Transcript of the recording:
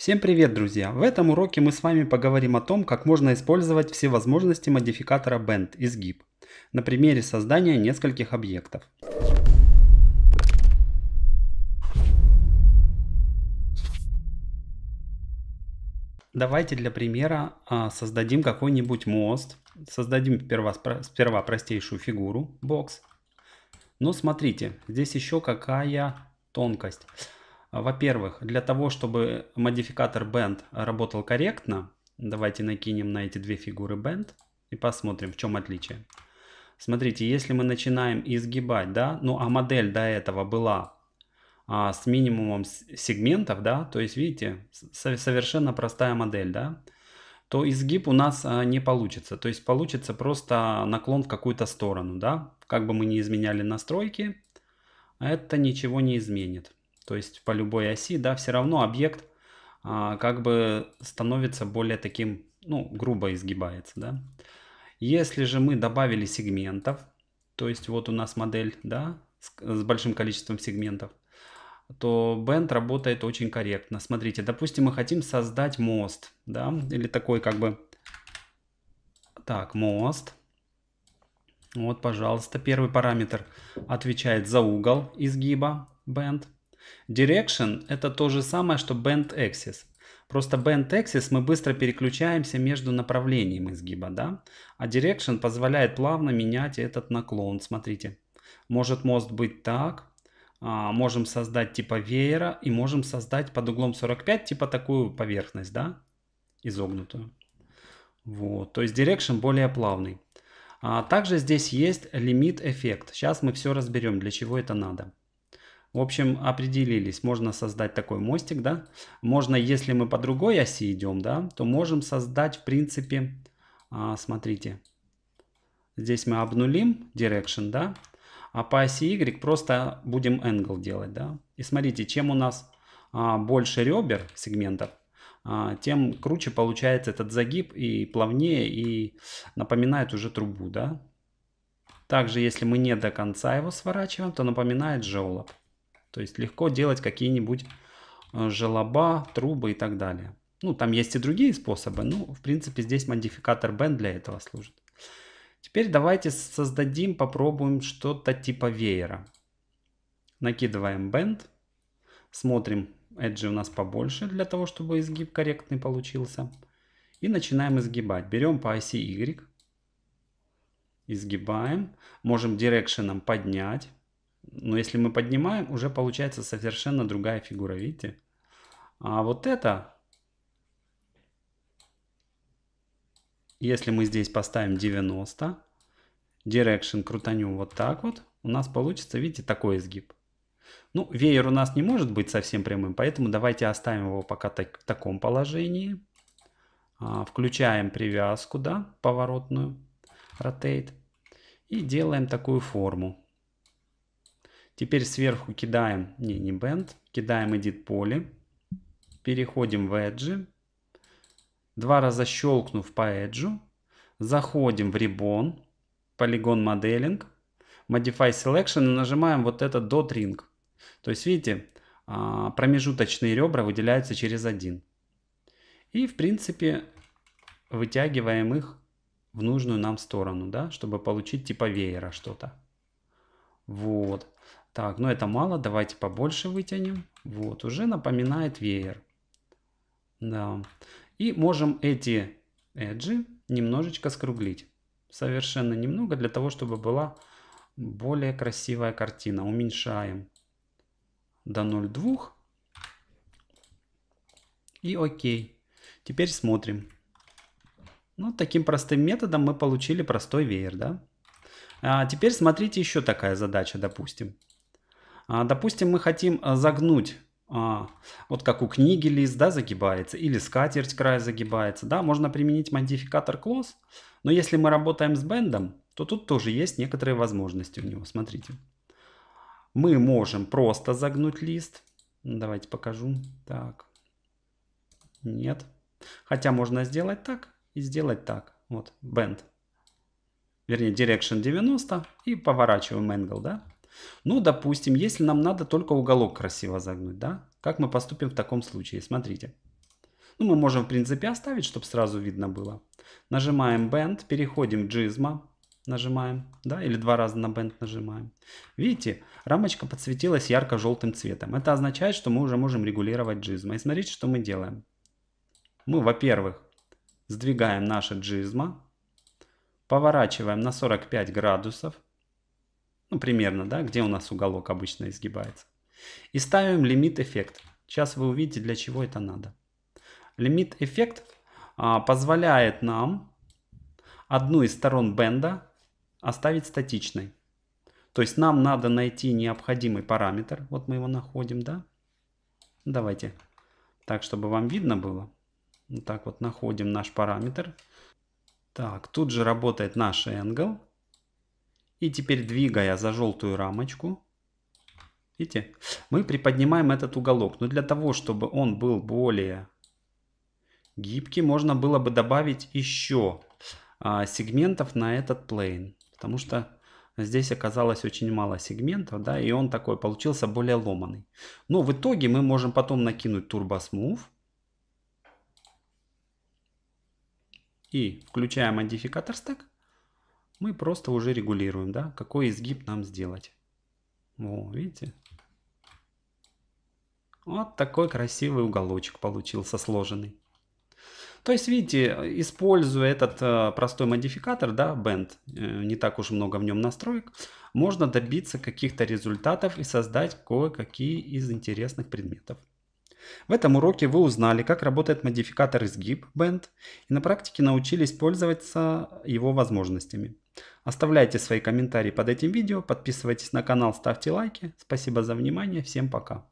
Всем привет, друзья! В этом уроке мы с вами поговорим о том, как можно использовать все возможности модификатора Bend изгиб на примере создания нескольких объектов. Давайте для примера а, создадим какой-нибудь мост, создадим сперва, сперва простейшую фигуру, бокс. Но ну, смотрите, здесь еще какая тонкость. Во-первых, для того, чтобы модификатор band работал корректно, давайте накинем на эти две фигуры band и посмотрим, в чем отличие. Смотрите, если мы начинаем изгибать, да, ну а модель до этого была а, с минимумом сегментов, да, то есть, видите, совершенно простая модель, да, то изгиб у нас а, не получится. То есть получится просто наклон в какую-то сторону, да. Как бы мы ни изменяли настройки, это ничего не изменит то есть по любой оси, да, все равно объект а, как бы становится более таким, ну, грубо изгибается, да. Если же мы добавили сегментов, то есть вот у нас модель, да, с, с большим количеством сегментов, то Bend работает очень корректно. Смотрите, допустим, мы хотим создать мост, да, или такой как бы, так, мост. Вот, пожалуйста, первый параметр отвечает за угол изгиба Bend. Direction это то же самое, что Band Axis. Просто Band Axis мы быстро переключаемся между направлением изгиба, да? А Direction позволяет плавно менять этот наклон, смотрите. Может мост быть так, а, можем создать типа веера и можем создать под углом 45 типа такую поверхность, да, изогнутую. Вот, то есть direction более плавный. А также здесь есть лимит эффект. Сейчас мы все разберем, для чего это надо. В общем, определились, можно создать такой мостик, да. Можно, если мы по другой оси идем, да, то можем создать, в принципе, а, смотрите, здесь мы обнулим direction, да, а по оси Y просто будем angle делать, да. И смотрите, чем у нас а, больше ребер сегментов, а, тем круче получается этот загиб и плавнее, и напоминает уже трубу, да. Также, если мы не до конца его сворачиваем, то напоминает желоб. То есть легко делать какие-нибудь э, желоба, трубы и так далее. Ну, там есть и другие способы, но, в принципе, здесь модификатор band для этого служит. Теперь давайте создадим, попробуем что-то типа веера. Накидываем band, смотрим, edge у нас побольше для того, чтобы изгиб корректный получился. И начинаем изгибать. Берем по оси Y, изгибаем, можем direction поднять. Но если мы поднимаем, уже получается совершенно другая фигура, видите? А вот это, если мы здесь поставим 90, Direction крутанем вот так вот, у нас получится, видите, такой изгиб. Ну, веер у нас не может быть совсем прямым, поэтому давайте оставим его пока так, в таком положении. А, включаем привязку, да, поворотную, rotate. И делаем такую форму. Теперь сверху кидаем, не, не band, кидаем edit поле. Переходим в edge. Два раза щелкнув по edge. Заходим в ribbon, полигон modeling, modify selection и нажимаем вот этот dot ring. То есть, видите, а, промежуточные ребра выделяются через один. И, в принципе, вытягиваем их в нужную нам сторону, да, чтобы получить типа веера что-то. Вот. Так, но ну это мало, давайте побольше вытянем. Вот, уже напоминает веер. Да. И можем эти эджи немножечко скруглить. Совершенно немного, для того, чтобы была более красивая картина. Уменьшаем до 0,2. И окей. Теперь смотрим. Ну, таким простым методом мы получили простой веер, да? А теперь смотрите еще такая задача, допустим. А, допустим, мы хотим а, загнуть а, вот как у книги лист да, загибается, или скатерть край загибается. Да, можно применить модификатор close. но если мы работаем с бендом, то тут тоже есть некоторые возможности у него. Смотрите. Мы можем просто загнуть лист. Давайте покажу. Так. Нет. Хотя можно сделать так и сделать так. Вот, бенд вернее, direction 90 и поворачиваем angle, да? Ну, допустим, если нам надо только уголок красиво загнуть, да? Как мы поступим в таком случае? Смотрите. Ну, мы можем, в принципе, оставить, чтобы сразу видно было. Нажимаем Bend, переходим в Gizmo, нажимаем, да, или два раза на Bend нажимаем. Видите, рамочка подсветилась ярко-желтым цветом. Это означает, что мы уже можем регулировать Gizmo. И смотрите, что мы делаем. Мы, во-первых, сдвигаем наше Gizmo Поворачиваем на 45 градусов. Ну, примерно, да, где у нас уголок обычно изгибается. И ставим лимит эффект. Сейчас вы увидите, для чего это надо. Лимит эффект а, позволяет нам одну из сторон бенда оставить статичной. То есть нам надо найти необходимый параметр. Вот мы его находим, да? Давайте так, чтобы вам видно было. Вот так вот находим наш параметр. Так, тут же работает наш angle. И теперь, двигая за желтую рамочку, видите, мы приподнимаем этот уголок. Но для того, чтобы он был более гибкий, можно было бы добавить еще а, сегментов на этот plane. Потому что здесь оказалось очень мало сегментов, да, и он такой получился более ломанный. Но в итоге мы можем потом накинуть Turbo Smooth И включая модификатор стек, мы просто уже регулируем, да, какой изгиб нам сделать. О, видите? Вот такой красивый уголочек получился сложенный. То есть, видите, используя этот э, простой модификатор, да, Bend, э, не так уж много в нем настроек, можно добиться каких-то результатов и создать кое-какие из интересных предметов. В этом уроке вы узнали, как работает модификатор изгиб Band и на практике научились пользоваться его возможностями. Оставляйте свои комментарии под этим видео, подписывайтесь на канал, ставьте лайки. Спасибо за внимание, всем пока.